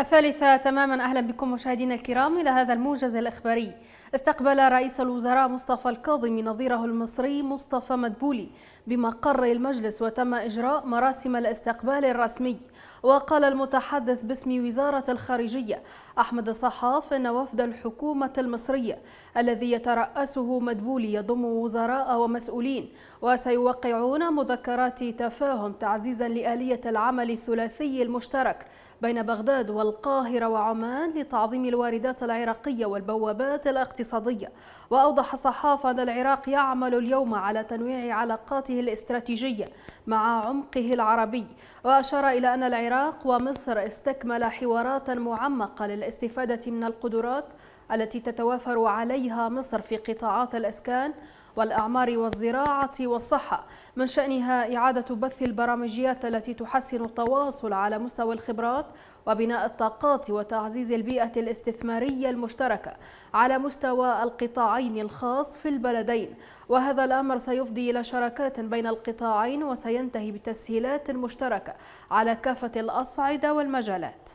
الثالثة تماما أهلا بكم مشاهدينا الكرام إلى هذا الموجز الإخباري استقبل رئيس الوزراء مصطفى الكاظمي نظيره المصري مصطفى مدبولي بمقر المجلس وتم إجراء مراسم الاستقبال الرسمي وقال المتحدث باسم وزارة الخارجية أحمد الصحاف أن وفد الحكومة المصرية الذي يترأسه مدبولي يضم وزراء ومسؤولين وسيوقعون مذكرات تفاهم تعزيزا لآلية العمل الثلاثي المشترك بين بغداد والقاهرة وعمان لتعظيم الواردات العراقية والبوابات الاقتصادية وأوضح الصحافة أن العراق يعمل اليوم على تنويع علاقاته الاستراتيجية مع عمقه العربي وأشار إلى أن العراق العراق ومصر استكمل حوارات معمقة للاستفادة من القدرات التي تتوافر عليها مصر في قطاعات الإسكان والأعمار والزراعة والصحة من شأنها إعادة بث البرامجيات التي تحسن التواصل على مستوى الخبرات وبناء الطاقات وتعزيز البيئة الاستثمارية المشتركة على مستوى القطاعين الخاص في البلدين وهذا الأمر سيفضي إلى شراكات بين القطاعين وسينتهي بتسهيلات مشتركة على كافة الأصعدة والمجالات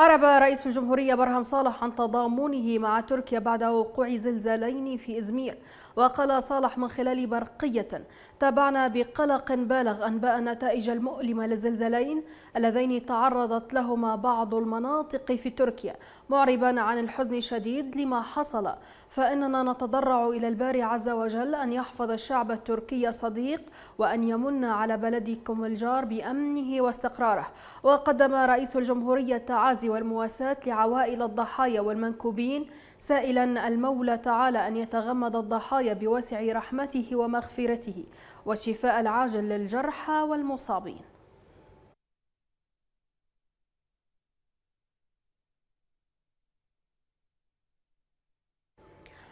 أعرب رئيس الجمهورية برهم صالح عن تضامنه مع تركيا بعد وقوع زلزالين في إزمير وقال صالح من خلال برقية تابعنا بقلق بالغ أنباء النتائج المؤلمة للزلزالين اللذين تعرضت لهما بعض المناطق في تركيا معربا عن الحزن الشديد لما حصل فإننا نتضرع إلى الباري عز وجل أن يحفظ الشعب التركي صديق وأن يمن على بلدكم الجار بأمنه واستقراره وقدم رئيس الجمهورية التعازي والمواساة لعوائل الضحايا والمنكوبين سائلا المولى تعالى أن يتغمد الضحايا بواسع رحمته ومغفرته والشفاء العاجل للجرحى والمصابين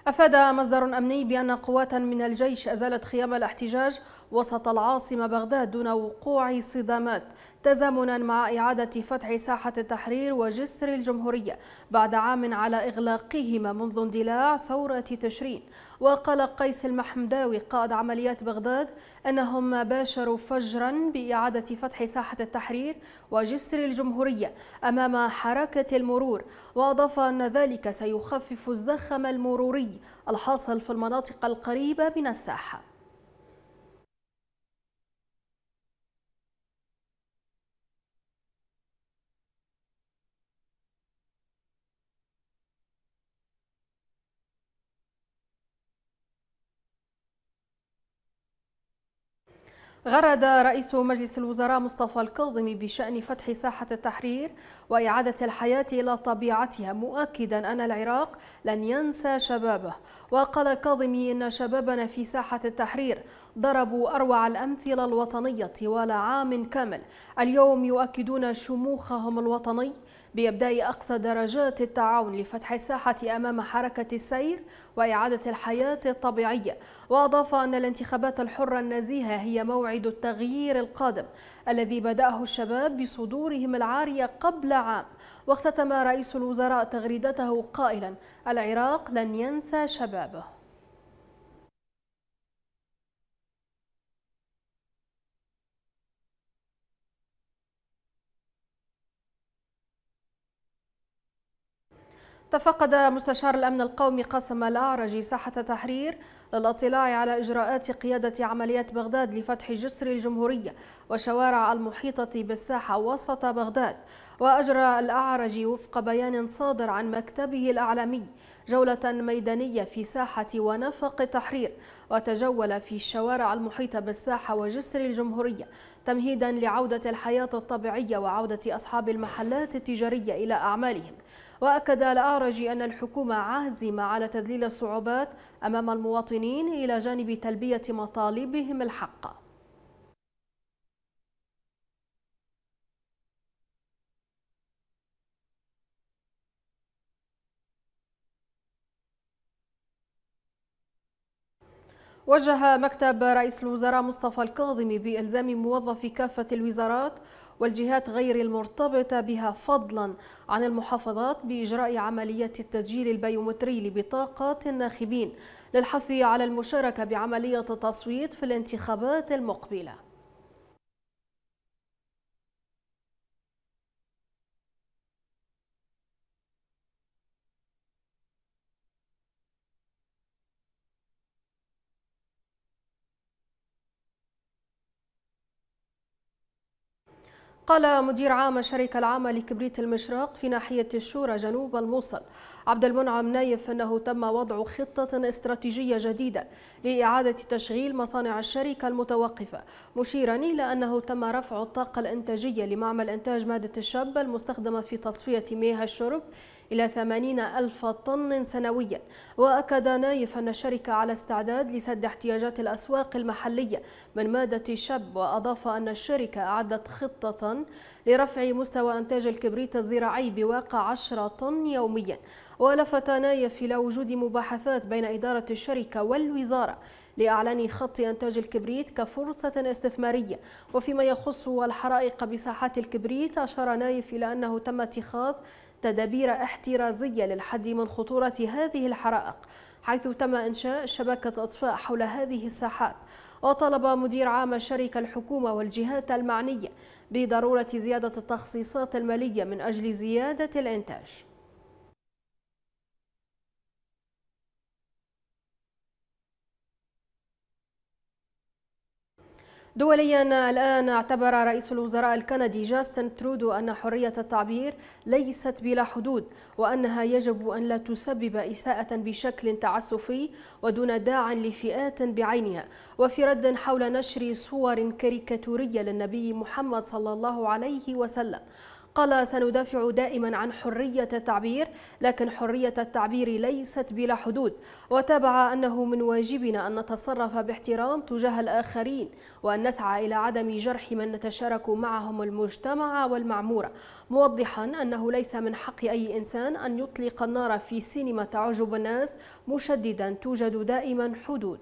أفاد مصدر أمني بأن قوات من الجيش أزالت خيام الاحتجاج وسط العاصمة بغداد دون وقوع صدامات تزامنا مع إعادة فتح ساحة التحرير وجسر الجمهورية بعد عام على إغلاقهما منذ اندلاع ثورة تشرين وقال قيس المحمداوي قائد عمليات بغداد أنهم باشروا فجرا بإعادة فتح ساحة التحرير وجسر الجمهورية أمام حركة المرور وأضاف أن ذلك سيخفف الزخم المروري الحاصل في المناطق القريبة من الساحة غرد رئيس مجلس الوزراء مصطفى الكاظمي بشأن فتح ساحة التحرير وإعادة الحياة إلى طبيعتها مؤكدا أن العراق لن ينسى شبابه وقال الكاظمي إن شبابنا في ساحة التحرير ضربوا أروع الأمثلة الوطنية طوال عام كامل اليوم يؤكدون شموخهم الوطني بإبداء أقصى درجات التعاون لفتح الساحة أمام حركة السير وإعادة الحياة الطبيعية وأضاف أن الانتخابات الحرة النزيهة هي موعد التغيير القادم الذي بدأه الشباب بصدورهم العارية قبل عام واختتم رئيس الوزراء تغريدته قائلا العراق لن ينسى شبابه تفقد مستشار الأمن القومي قاسم الأعرجي ساحة تحرير للاطلاع على إجراءات قيادة عمليات بغداد لفتح جسر الجمهورية وشوارع المحيطة بالساحة وسط بغداد وأجرى الأعرجي وفق بيان صادر عن مكتبه الأعلامي جولة ميدانية في ساحة ونفق تحرير وتجول في الشوارع المحيطة بالساحة وجسر الجمهورية تمهيدا لعودة الحياة الطبيعية وعودة أصحاب المحلات التجارية إلى أعمالهم وأكد الأعرجي أن الحكومة عازمة على تذليل الصعوبات أمام المواطنين إلى جانب تلبية مطالبهم الحق وجه مكتب رئيس الوزراء مصطفى الكاظمي بإلزام موظفي كافة الوزارات والجهات غير المرتبطة بها فضلا عن المحافظات بإجراء عملية التسجيل البيومتري لبطاقات الناخبين للحث على المشاركة بعملية التصويت في الانتخابات المقبلة قال مدير عام الشركة العامة لكبريت المشراق في ناحية الشورى جنوب الموصل عبد المنعم نايف أنه تم وضع خطة استراتيجية جديدة لإعادة تشغيل مصانع الشركة المتوقفة مشيرا إلى أنه تم رفع الطاقة الإنتاجية لمعمل إنتاج مادة الشاب المستخدمة في تصفية مياه الشرب إلى 80 ألف طن سنويا وأكد نايف أن الشركة على استعداد لسد احتياجات الأسواق المحلية من مادة الشاب وأضاف أن الشركة أعدت خطة لرفع مستوى إنتاج الكبريت الزراعي بواقع 10 طن يوميا ولفت نايف إلى وجود مباحثات بين إدارة الشركة والوزارة لإعلان خط إنتاج الكبريت كفرصة استثمارية وفيما يخص الحرائق بساحات الكبريت أشار نايف إلى أنه تم اتخاذ تدابير احترازية للحد من خطورة هذه الحرائق حيث تم إنشاء شبكة أطفاء حول هذه الساحات وطلب مدير عام الشركة الحكومة والجهات المعنية بضرورة زيادة التخصيصات المالية من أجل زيادة الإنتاج دوليا الآن اعتبر رئيس الوزراء الكندي جاستن ترودو أن حرية التعبير ليست بلا حدود وأنها يجب أن لا تسبب إساءة بشكل تعسفي ودون داع لفئات بعينها وفي رد حول نشر صور كاريكاتورية للنبي محمد صلى الله عليه وسلم قال سندافع دائما عن حرية التعبير لكن حرية التعبير ليست بلا حدود وتابع أنه من واجبنا أن نتصرف باحترام تجاه الآخرين وأن نسعى إلى عدم جرح من نتشارك معهم المجتمع والمعمورة موضحا أنه ليس من حق أي إنسان أن يطلق النار في سينما تعجب الناس مشددا توجد دائما حدود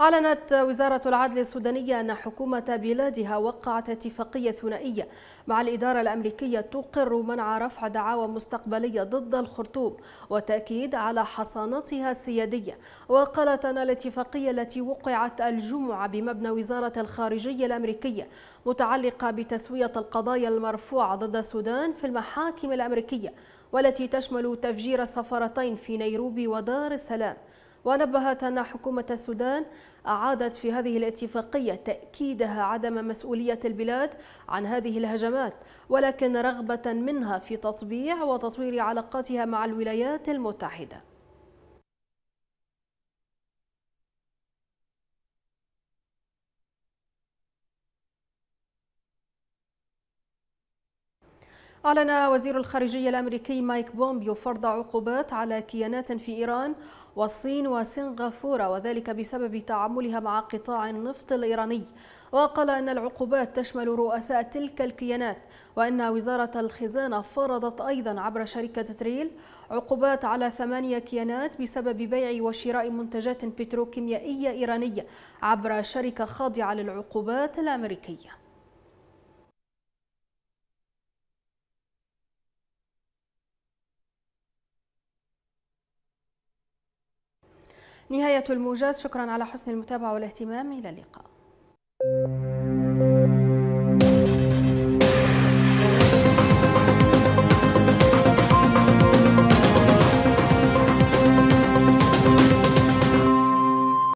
أعلنت وزارة العدل السودانية أن حكومة بلادها وقعت اتفاقية ثنائية مع الإدارة الأمريكية تقر منع رفع دعاوى مستقبلية ضد الخرطوم وتأكيد على حصانتها السيادية وقالت أن الاتفاقية التي وقعت الجمعة بمبنى وزارة الخارجية الأمريكية متعلقة بتسوية القضايا المرفوعة ضد السودان في المحاكم الأمريكية والتي تشمل تفجير السفارتين في نيروبي ودار السلام ونبهت أن حكومة السودان أعادت في هذه الاتفاقية تأكيدها عدم مسؤولية البلاد عن هذه الهجمات ولكن رغبة منها في تطبيع وتطوير علاقاتها مع الولايات المتحدة أعلن وزير الخارجية الأمريكي مايك بومبيو فرض عقوبات على كيانات في إيران والصين وسنغافورة وذلك بسبب تعاملها مع قطاع النفط الإيراني وقال أن العقوبات تشمل رؤساء تلك الكيانات وأن وزارة الخزانة فرضت أيضا عبر شركة تريل عقوبات على ثمانية كيانات بسبب بيع وشراء منتجات بتروكيميائية إيرانية عبر شركة خاضعة للعقوبات الأمريكية نهاية الموجز شكرا على حسن المتابعة والاهتمام إلى اللقاء